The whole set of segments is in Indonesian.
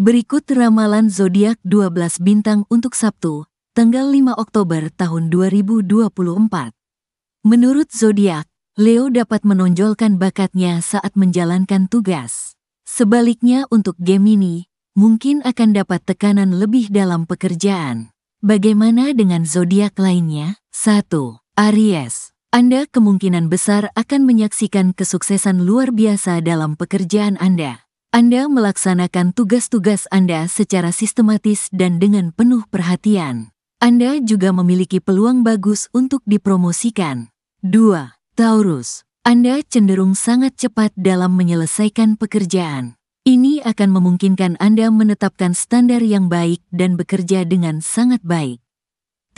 Berikut ramalan zodiak 12 bintang untuk Sabtu, tanggal 5 Oktober tahun 2024. Menurut zodiak, Leo dapat menonjolkan bakatnya saat menjalankan tugas. Sebaliknya untuk Gemini, mungkin akan dapat tekanan lebih dalam pekerjaan. Bagaimana dengan zodiak lainnya? 1. Aries. Anda kemungkinan besar akan menyaksikan kesuksesan luar biasa dalam pekerjaan Anda. Anda melaksanakan tugas-tugas Anda secara sistematis dan dengan penuh perhatian. Anda juga memiliki peluang bagus untuk dipromosikan. 2. Taurus. Anda cenderung sangat cepat dalam menyelesaikan pekerjaan. Ini akan memungkinkan Anda menetapkan standar yang baik dan bekerja dengan sangat baik.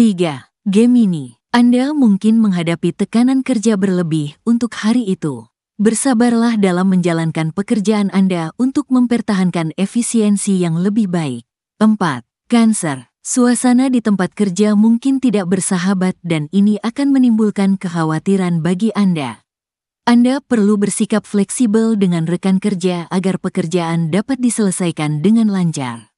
3. Gemini. Anda mungkin menghadapi tekanan kerja berlebih untuk hari itu bersabarlah dalam menjalankan pekerjaan Anda untuk mempertahankan efisiensi yang lebih baik. 4. Cancer Suasana di tempat kerja mungkin tidak bersahabat dan ini akan menimbulkan kekhawatiran bagi Anda. Anda perlu bersikap fleksibel dengan rekan kerja agar pekerjaan dapat diselesaikan dengan lancar.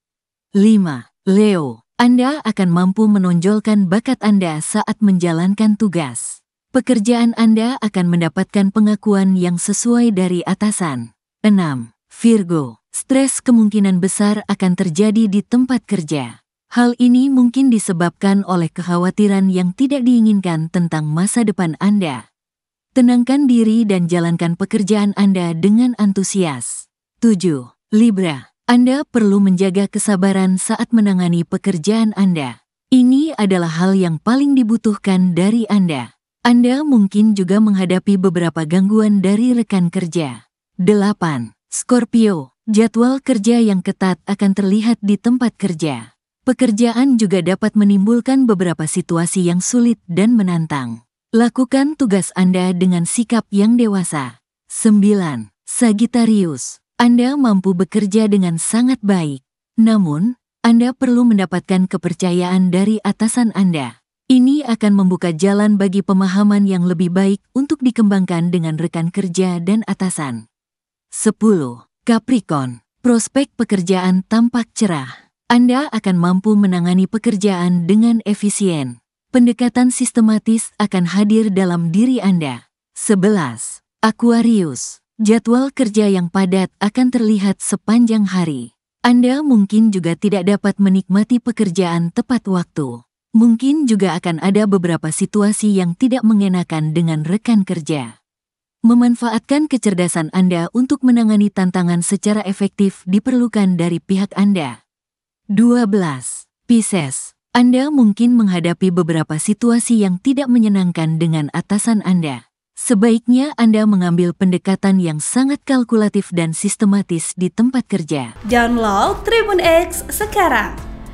5. Leo Anda akan mampu menonjolkan bakat Anda saat menjalankan tugas. Pekerjaan Anda akan mendapatkan pengakuan yang sesuai dari atasan. 6. Virgo, stres kemungkinan besar akan terjadi di tempat kerja. Hal ini mungkin disebabkan oleh kekhawatiran yang tidak diinginkan tentang masa depan Anda. Tenangkan diri dan jalankan pekerjaan Anda dengan antusias. 7. Libra, Anda perlu menjaga kesabaran saat menangani pekerjaan Anda. Ini adalah hal yang paling dibutuhkan dari Anda. Anda mungkin juga menghadapi beberapa gangguan dari rekan kerja. 8. Scorpio, jadwal kerja yang ketat akan terlihat di tempat kerja. Pekerjaan juga dapat menimbulkan beberapa situasi yang sulit dan menantang. Lakukan tugas Anda dengan sikap yang dewasa. 9. Sagittarius, Anda mampu bekerja dengan sangat baik. Namun, Anda perlu mendapatkan kepercayaan dari atasan Anda. Ini akan membuka jalan bagi pemahaman yang lebih baik untuk dikembangkan dengan rekan kerja dan atasan. 10. Capricorn Prospek pekerjaan tampak cerah. Anda akan mampu menangani pekerjaan dengan efisien. Pendekatan sistematis akan hadir dalam diri Anda. 11. Aquarius Jadwal kerja yang padat akan terlihat sepanjang hari. Anda mungkin juga tidak dapat menikmati pekerjaan tepat waktu. Mungkin juga akan ada beberapa situasi yang tidak mengenakan dengan rekan kerja. Memanfaatkan kecerdasan Anda untuk menangani tantangan secara efektif diperlukan dari pihak Anda. 12. Pisces Anda mungkin menghadapi beberapa situasi yang tidak menyenangkan dengan atasan Anda. Sebaiknya Anda mengambil pendekatan yang sangat kalkulatif dan sistematis di tempat kerja. Download Tribun X sekarang